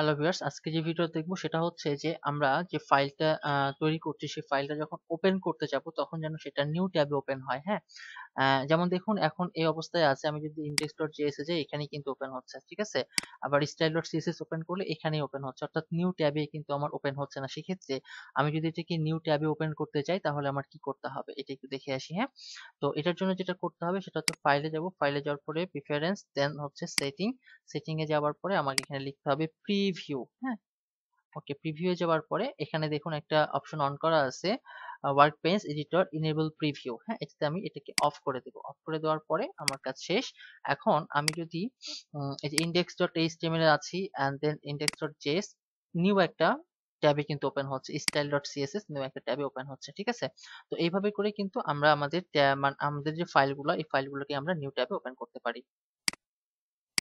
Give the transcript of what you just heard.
hello viewers আজকে যে video দেখবো সেটা হচ্ছে যে আমরা যে ফাইলটা তৈরি করছি সেই ফাইলটা যখন ওপেন করতে যাব তখন যেন সেটা নিউ ট্যাবে ওপেন হয় হ্যাঁ যেমন দেখুন এখন এই অবস্থায় আছে আমি যদি ইনডেক্স ডট জিএসএ যাই এখানেই কিন্তু ওপেন হচ্ছে ঠিক আছে আবার স্টাইল ডট সিএসএস ওপেন করলে এখানেই ওপেন হচ্ছে অর্থাৎ নিউ ট্যাবে কিন্তু আমার ওপেন হচ্ছে না সেক্ষেত্রে আমি যদি এটাকে নিউ ট্যাবে ওপেন করতে চাই তাহলে আমার কি করতে হবে এটা একটু দেখে আসি হ্যাঁ তো এটার জন্য যেটা করতে হবে সেটা হচ্ছে ফাইলে যাব ফাইলে যাওয়ার পরে প্রিফারেন্স দেন হচ্ছে সেটিং সেটিং এ যাওয়ার পরে আমাকে এখানে লিখতে হবে প্রিভিউ হ্যাঁ ওকে প্রিভিউ এ যাওয়ার পরে এখানে দেখুন একটা অপশন অন করা আছে ওয়ার্কবেঞ্চ এডিটর ইনেবল প্রিভিউ হ্যাঁ এটাতে আমি এটাকে অফ করে দেব অফ করে দেওয়ার পরে আমার কাজ শেষ এখন আমি যদি এই যে ইন্ডেক্স ডট এইচটিএমএল আছি and then index dot JS new একটা ট্যাবে কিন্তু ওপেন হচ্ছে স্টাইল ডট সিএসএস নিউ একটা ট্যাবে ওপেন হচ্ছে ঠিক আছে তো এইভাবে করে কিন্তু আমরা আমাদের মানে আমাদের যে ফাইলগুলো এই ফাইলগুলোকে আমরা নিউ ট্যাবে ওপেন করতে পারি